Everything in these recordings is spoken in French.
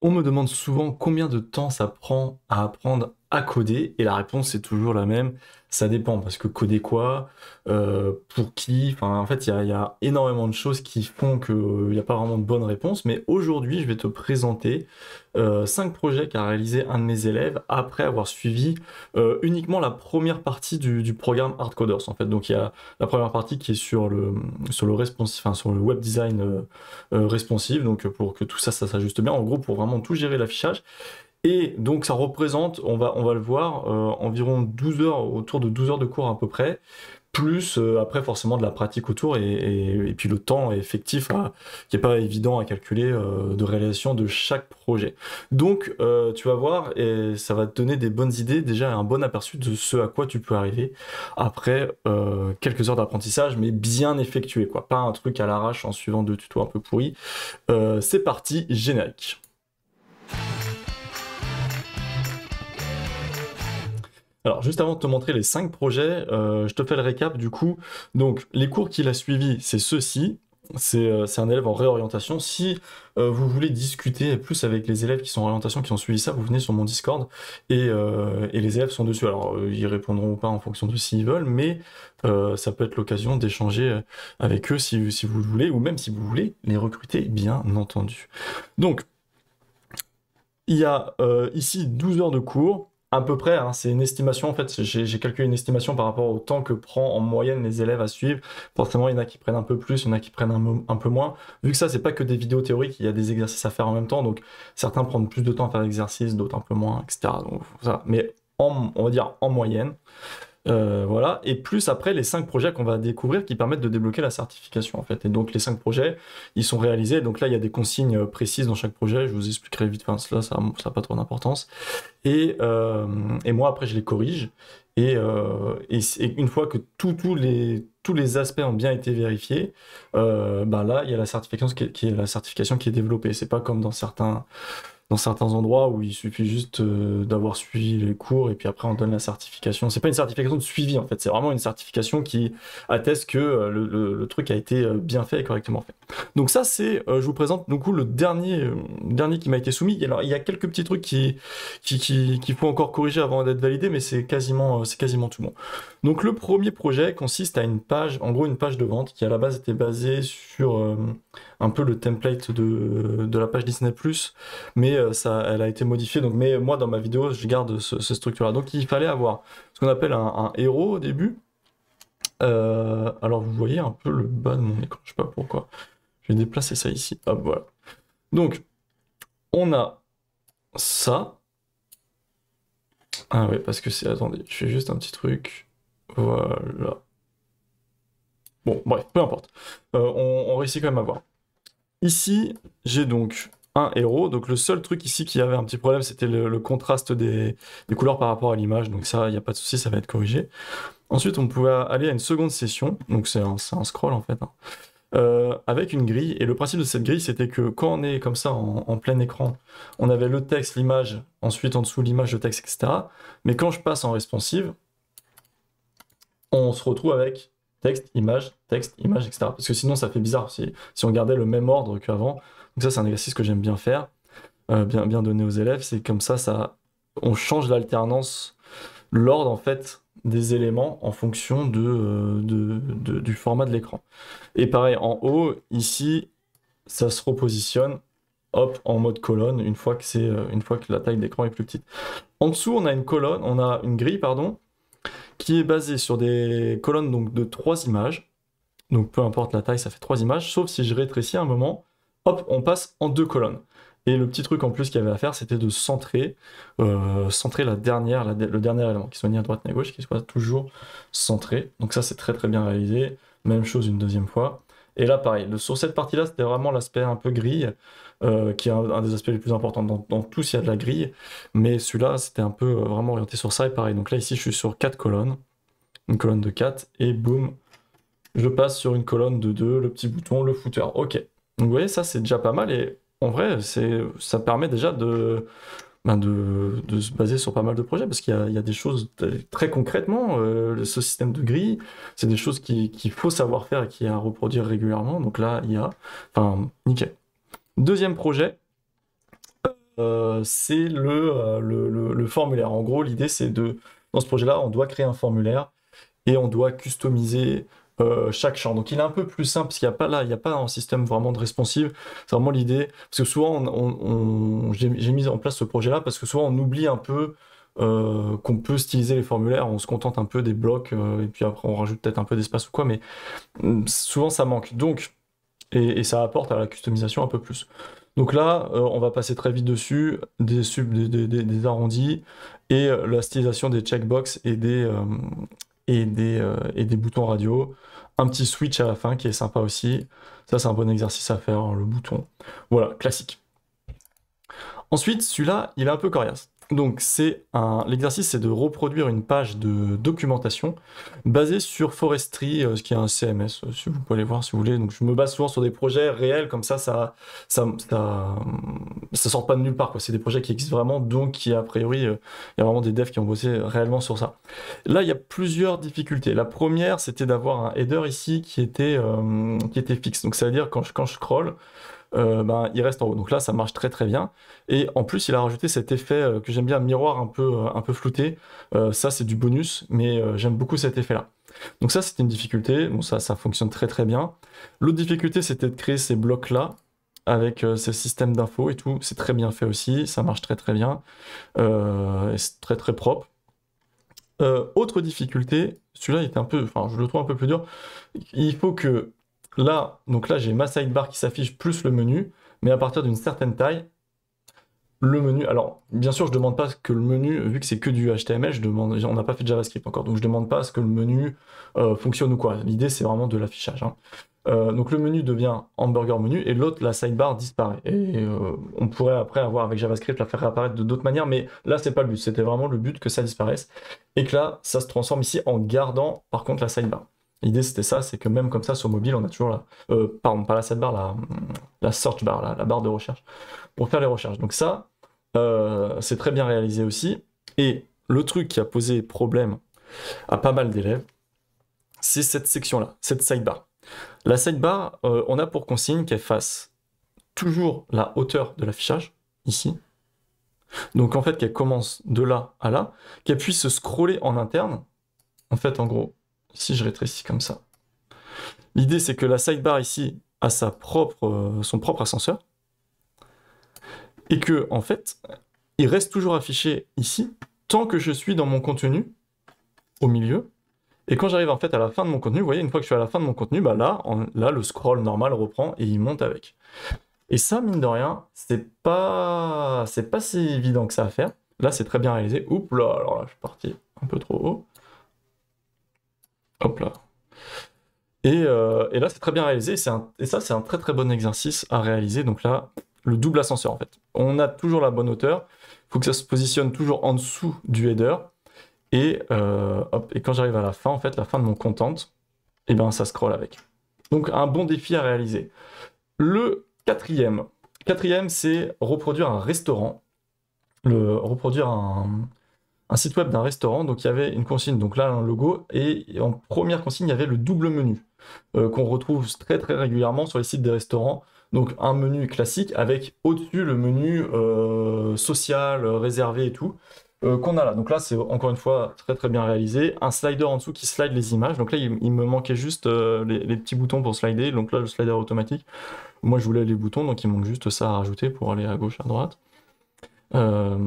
On me demande souvent combien de temps ça prend à apprendre à coder Et la réponse est toujours la même. Ça dépend, parce que coder quoi euh, Pour qui enfin, En fait, il y, a énormément de choses qui font qu'il euh, n'y a pas vraiment de bonne réponse. Mais aujourd'hui, je vais te présenter euh, cinq projets qu'a réalisé un de mes élèves après avoir suivi uniquement la première partie du, du, programme Coders En fait. Donc, il y a la première partie qui est sur le, sur le, responsive, enfin, sur le web design responsive, donc pour que tout ça, ça s'ajuste bien. En gros, pour vraiment tout gérer l'affichage. Et donc ça représente, on va, on va le voir, euh, environ 12 heures, autour de 12 heures de cours à peu près, plus euh, après forcément de la pratique autour et, puis le temps effectif qui n'est pas évident à calculer euh, de réalisation de chaque projet. Donc tu vas voir et ça va te donner des bonnes idées, déjà un bon aperçu de ce à quoi tu peux arriver après quelques heures d'apprentissage mais bien effectué quoi, pas un truc à l'arrache en suivant deux tutos un peu pourris. C'est parti, générique. Alors, juste avant de te montrer les cinq projets, euh, je te fais le récap du coup. Donc, les cours qu'il a suivis, c'est ceux-ci. C'est euh, un élève en réorientation. Si euh, vous voulez discuter plus avec les élèves qui sont en orientation, qui ont suivi ça, vous venez sur mon Discord et, les élèves sont dessus. Alors, ils répondront ou pas en fonction de s'ils veulent, mais ça peut être l'occasion d'échanger avec eux si, vous voulez, ou même si vous voulez les recruter, bien entendu. Donc, il y a ici 12 heures de cours à peu près, hein, c'est une estimation en fait, j'ai calculé une estimation par rapport au temps que prend en moyenne les élèves à suivre. Forcément, il y en a qui prennent un peu plus, il y en a qui prennent un, peu moins. Vu que ça, c'est pas que des vidéos théoriques, il y a des exercices à faire en même temps, donc certains prennent plus de temps à faire l'exercice, d'autres un peu moins, etc. Donc, ça. Mais on va dire en moyenne, euh, voilà, et plus après les cinq projets qu'on va découvrir qui permettent de débloquer la certification en fait. Et donc les cinq projets, ils sont réalisés. Donc là, il y a des consignes euh, précises dans chaque projet. Je vous expliquerai vite. Enfin, cela, ça n'a pas trop d'importance. Euh, et, moi, après, je les corrige. Et, une fois que les, tous les aspects ont bien été vérifiés, bah là, il y a la certification qui est, qui est la certification qui est développée. C'est pas comme dans certains dans certains endroits où il suffit juste euh, d'avoir suivi les cours et puis après on donne la certification. C'est pas une certification de suivi en fait, c'est vraiment une certification qui atteste que euh, le, truc a été euh, bien fait et correctement fait. Donc ça c'est, je vous présente du coup le dernier, dernier qui m'a été soumis. Alors il y a quelques petits trucs qui qui, faut encore corriger avant d'être validé, mais c'est quasiment c'est quasiment tout bon. Donc le premier projet consiste à une page, en gros une page de vente qui à la base était basée sur un peu le template de, la page Disney+, mais euh, ça, elle a été modifiée. Donc, mais moi, dans ma vidéo, je garde ce, cette structure-là. Donc, il fallait avoir ce qu'on appelle un, héros au début. Euh, alors, vous voyez un peu le bas de mon écran, je sais pas pourquoi. Je vais déplacer ça ici. Hop, voilà. Donc, on a ça. Ah ouais, parce que c'est... Attendez, je fais juste un petit truc. Voilà. Bon, bref, peu importe. Euh, on, réussit quand même à voir. Ici, j'ai donc un héros. Donc le seul truc ici qui avait un petit problème, c'était le, contraste des, couleurs par rapport à l'image. Donc ça, il n'y a pas de souci, ça va être corrigé. Ensuite, on pouvait aller à une seconde session. Donc c'est un, scroll en fait. Hein. Euh, avec une grille. Et le principe de cette grille, c'était que quand on est comme ça en plein écran, on avait le texte, l'image, ensuite en dessous l'image, le texte, etc. Mais quand je passe en responsive, on se retrouve avec texte, image, texte, image, etc. Parce que sinon, ça fait bizarre si, on gardait le même ordre qu'avant. Donc ça, c'est un exercice que j'aime bien faire, euh, bien, bien donner aux élèves. C'est comme ça, ça, on change l'alternance, l'ordre en fait des éléments en fonction euh, du format de l'écran. Et pareil, en haut, ici, ça se repositionne hop, en mode colonne une fois que, c'est, euh, une fois que la taille d'écran est plus petite. En dessous, on a une colonne, on a une grille, pardon, qui est basé sur des colonnes donc, de trois images. Donc peu importe la taille, ça fait trois images, sauf si je rétrécis un moment, hop, on passe en deux colonnes. Et le petit truc en plus qu'il y avait à faire, c'était de centrer, euh, centrer la dernière, le dernier élément, qui soit ni à droite ni à gauche, qui soit toujours centré. Donc ça, c'est très très bien réalisé. Même chose une deuxième fois. Et là, pareil, sur cette partie-là, c'était vraiment l'aspect un peu grille, euh, qui est un, des aspects les plus importants. Dans, dans tout, il y a de la grille, mais celui-là, c'était un peu euh, vraiment orienté sur ça. Et pareil, donc là, ici, je suis sur 4 colonnes, une colonne de 4, et boum, je passe sur une colonne de 2, le petit bouton, le footer. Ok. Donc vous voyez, ça, c'est déjà pas mal, et en vrai, ça permet déjà de ben, de, se baser sur pas mal de projets, parce qu'il y, a des choses très concrètement, euh, ce système de grille, c'est des choses qu'il faut savoir faire et qu'il y a à reproduire régulièrement. Donc là, il y a, enfin, nickel. Deuxième projet, euh, c'est euh, le, le, formulaire. En gros, l'idée, c'est de, dans ce projet-là, on doit créer un formulaire et on doit customiser euh, chaque champ. Donc il est un peu plus simple parce qu'il n'y a pas là, il n'y a pas un système vraiment de responsive. C'est vraiment l'idée. Parce que souvent, j'ai mis en place ce projet-là parce que souvent on oublie un peu euh, qu'on peut styliser les formulaires, on se contente un peu des blocs, euh, et puis après on rajoute peut-être un peu d'espace ou quoi, mais mm, souvent ça manque. Donc, et, ça apporte à la customisation un peu plus. Donc là, on va passer très vite dessus, des, des, arrondis, et la stylisation des checkbox et des, et des, euh, et des boutons radio. Un petit switch à la fin qui est sympa aussi. Ça, c'est un bon exercice à faire, hein, le bouton. Voilà, classique. Ensuite, celui-là, il est un peu coriace. Donc, c'est un... l'exercice, c'est de reproduire une page de documentation basée sur Forestry, euh, ce qui est un CMS, euh, si vous pouvez aller voir si vous voulez. Donc, je me base souvent sur des projets réels, comme ça, ça, ça, ça, ça sort pas de nulle part, quoi. C'est des projets qui existent vraiment, donc qui a, priori, euh, il y a vraiment des devs qui ont bossé euh, réellement sur ça. Là, il y a plusieurs difficultés. La première, c'était d'avoir un header ici qui était, euh, qui était fixe. Donc, ça veut dire quand quand je scroll, ben, il reste en haut. Donc là, ça marche très très bien. Et en plus, il a rajouté cet effet que j'aime bien, miroir un peu, un peu flouté. ça, c'est du bonus, mais j'aime beaucoup cet effet-là. Donc ça, c'était une difficulté. Bon, ça, ça fonctionne très très bien. L'autre difficulté, c'était de créer ces blocs-là avec euh, ce système d'infos et tout. C'est très bien fait aussi, ça marche très très bien, euh, et c'est très très propre. Euh, autre difficulté, celui-là est un peu, enfin je le trouve un peu plus dur. Il faut que là, donc là j'ai ma sidebar qui s'affiche plus le menu, mais à partir d'une certaine taille, le menu. Alors, bien sûr, je demande pas que le menu, vu que c'est que du HTML, je demande, on n'a pas fait de JavaScript encore, donc je demande pas ce que le menu fonctionne ou quoi. L'idée, c'est vraiment de l'affichage. Hein. Euh, donc le menu devient hamburger menu et l'autre, la sidebar disparaît. Et euh, on pourrait après avoir avec JavaScript la faire réapparaître de d'autres manières, mais là c'est pas le but. C'était vraiment le but que ça disparaisse et que là ça se transforme ici en gardant par contre la sidebar. L'idée c'était ça, c'est que même comme ça sur mobile on a toujours la, euh, pardon pas la sidebar, la, search bar, la, barre de recherche pour faire les recherches. Donc ça c'est très bien réalisé aussi. Et le truc qui a posé problème à pas mal d'élèves, c'est cette section là, cette sidebar. La sidebar, euh, on a pour consigne qu'elle fasse toujours la hauteur de l'affichage, ici. Donc en fait, qu'elle commence de là à là, qu'elle puisse se scroller en interne. En fait, en gros, si je rétrécis comme ça, l'idée c'est que la sidebar ici a sa propre, euh, son propre ascenseur, et que en fait, il reste toujours affiché ici tant que je suis dans mon contenu au milieu et quand j'arrive en fait à la fin de mon contenu, vous voyez, une fois que je suis à la fin de mon contenu, bah là, là le scroll normal reprend et il monte avec. Et ça, mine de rien, c'est pas, pas si évident que ça à faire. Là, c'est très bien réalisé. Oups là, alors là, je suis parti un peu trop haut. Hop là. Et, euh, là, c'est très bien réalisé. et ça, c'est un très très bon exercice à réaliser. Donc là, le double ascenseur en fait. On a toujours la bonne hauteur. Il faut que ça se positionne toujours en dessous du header. Euh, et, quand j'arrive à la fin, en fait, la fin de mon content, eh ben, ça scroll avec. Donc un bon défi à réaliser. Le quatrième. Quatrième, c'est reproduire un restaurant. reproduire un, site web d'un restaurant. Donc il y avait une consigne, donc là un logo, et en première consigne, il y avait le double menu, euh, qu'on retrouve très très régulièrement sur les sites des restaurants. Donc un menu classique avec au-dessus le menu euh, social, réservé et tout. Euh, qu'on a là. Donc là, c'est encore une fois très très bien réalisé. Un slider en dessous qui slide les images. Donc là, il, me manquait juste euh, les, petits boutons pour slider. Donc là, le slider automatique. Moi, je voulais les boutons, donc il manque juste ça à rajouter pour aller à gauche, à droite. Euh,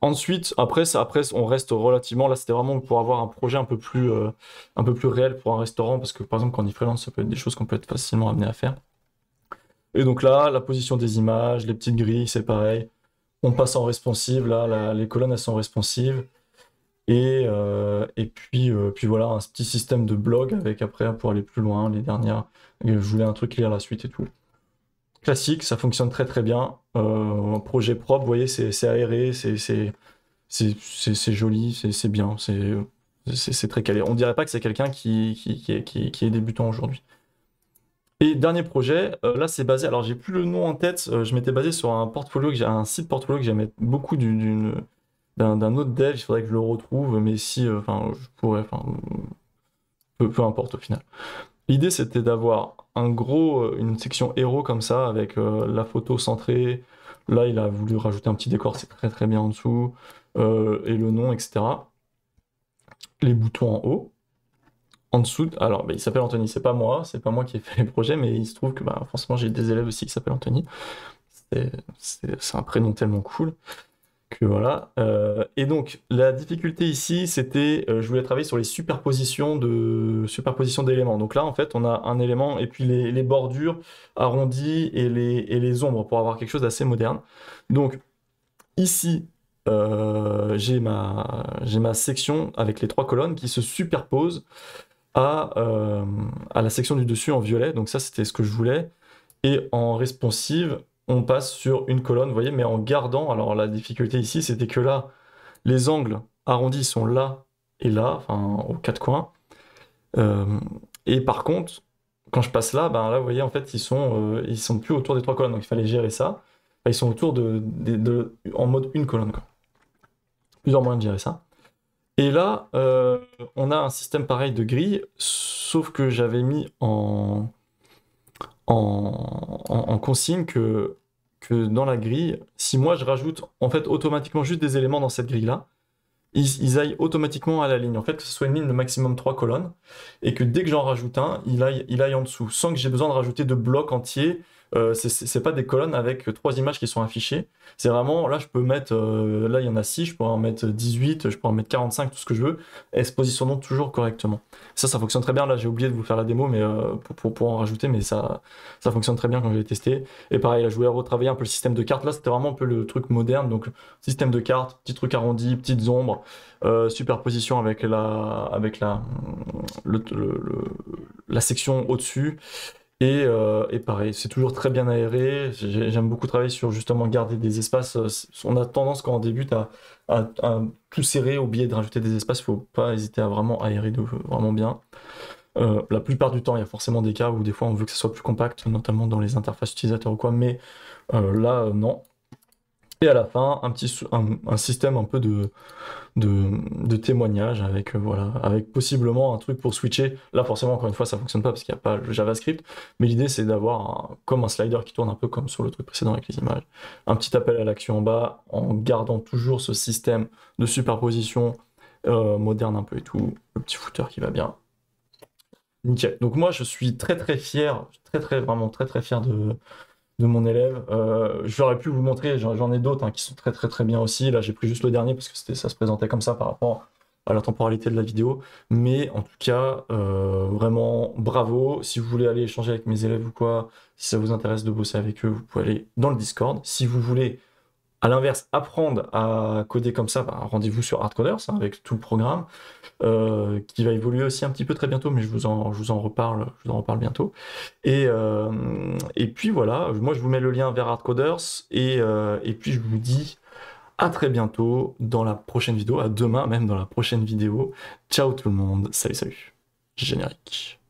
ensuite, après, après, on reste relativement. Là, c'était vraiment pour avoir un projet un peu plus, un peu plus réel pour un restaurant, parce que par exemple, quand on est freelance, ça peut être des choses qu'on peut être facilement amené à faire. Et donc là, la position des images, les petites grilles, c'est pareil on passe en responsive, là, les colonnes, elles sont responsives. Et, euh, puis, euh, puis voilà, un petit système de blog avec après pour aller plus loin, les dernières. Je voulais un truc lire la suite et tout. Classique, ça fonctionne très très bien. Euh, projet propre, vous voyez, c'est aéré, c'est joli, c'est bien, c'est très calé. On dirait pas que c'est quelqu'un qui, qui, est débutant aujourd'hui. Et dernier projet, euh, là c'est basé, alors j'ai plus le nom en tête, euh, je m'étais basé sur un portfolio, que un site portfolio que j'aimais beaucoup d'un, autre dev, il faudrait que je le retrouve, mais si, euh, enfin je pourrais, enfin peu, peu, importe au final. L'idée c'était d'avoir un gros, une section héros comme ça, avec la photo centrée, là il a voulu rajouter un petit décor, c'est très très bien en dessous, et le nom, etc. Les boutons en haut en dessous, alors bah, il s'appelle Anthony, c'est pas moi, c'est pas moi qui ai fait les projets, mais il se trouve que bah, forcément j'ai des élèves aussi qui s'appellent Anthony. C'est un prénom tellement cool que voilà. Euh, et donc la difficulté ici, c'était, euh, je voulais travailler sur les superpositions de superpositions d'éléments. Donc là en fait, on a un élément et puis les, bordures arrondies et les, et les ombres pour avoir quelque chose d'assez moderne. Donc ici, euh, j'ai ma, ma, section avec les trois colonnes qui se superposent à, euh, à la section du dessus en violet. Donc ça, c'était ce que je voulais. Et en responsive, on passe sur une colonne, vous voyez, mais en gardant, alors la difficulté ici, c'était que là, les angles arrondis sont là et là, enfin aux quatre coins. Euh, et par contre, quand je passe là, ben là, vous voyez, en fait, ils sont, euh, ils sont plus autour des trois colonnes, donc il fallait gérer ça. ils sont autour de, en mode une colonne. plus ou moins de gérer ça. Et là, euh, on a un système pareil de grille, sauf que j'avais mis en, consigne que, dans la grille, si moi je rajoute en fait automatiquement juste des éléments dans cette grille-là, ils, aillent automatiquement à la ligne. En fait, que ce soit une ligne de maximum 3 colonnes, et que dès que j'en rajoute un, il aille, il aille en dessous, sans que j'ai besoin de rajouter de blocs entiers euh, c'est pas des colonnes avec trois images qui sont affichées. C'est vraiment, là, je peux mettre, euh, là, il y en a six, je peux en mettre 18, je peux en mettre 45, tout ce que je veux, et se positionnant toujours correctement. Ça, ça fonctionne très bien. Là, j'ai oublié de vous faire la démo, mais euh, pour, pour, en rajouter, mais ça, ça fonctionne très bien quand je l'ai testé. Et pareil, là, je voulais retravailler un peu le système de cartes. Là, c'était vraiment un peu le truc moderne. Donc, système de cartes, petit truc arrondi, petites ombres, superposition avec la, avec la, la section au-dessus. Euh, et, pareil, c'est toujours très bien aéré. J'aime beaucoup travailler sur justement garder des espaces. Euh, on a tendance quand on débute à, à, tout serrer au biais de rajouter des espaces. Il faut pas hésiter à vraiment aérer vraiment bien. Euh, la plupart du temps, il y a forcément des cas où des fois on veut que ce soit plus compact, notamment dans les interfaces utilisateurs ou quoi. Mais là, non. Et à la fin, un, petit, un, système un peu de, de, témoignage avec, euh, voilà, avec possiblement un truc pour switcher. Là, forcément, encore une fois, ça ne fonctionne pas parce qu'il n'y a pas le JavaScript. Mais l'idée, c'est d'avoir comme un slider qui tourne un peu comme sur le truc précédent avec les images. Un petit appel à l'action en bas en gardant toujours ce système de superposition euh, moderne un peu et tout. Le petit footer qui va bien. Nickel. Donc moi, je suis très très fier, très très vraiment très très fier de, de mon élève. Euh, J'aurais pu vous montrer, j'en ai d'autres hein, qui sont très très très bien aussi. Là, j'ai pris juste le dernier parce que ça se présentait comme ça par rapport à la temporalité de la vidéo. Mais en tout cas, euh, vraiment bravo. Si vous voulez aller échanger avec mes élèves ou quoi, si ça vous intéresse de bosser avec eux, vous pouvez aller dans le Discord. Si vous voulez à l'inverse, apprendre à coder comme ça, bah, rendez-vous sur Hardcoders hein, avec tout le programme euh, qui va évoluer aussi un petit peu très bientôt, mais je vous en, reparle, je vous en reparle bientôt. Euh, et, puis voilà, moi je vous mets le lien vers Hardcoders euh, et puis je vous dis à très bientôt dans la prochaine vidéo, à demain même dans la prochaine vidéo. Ciao tout le monde, salut salut, générique.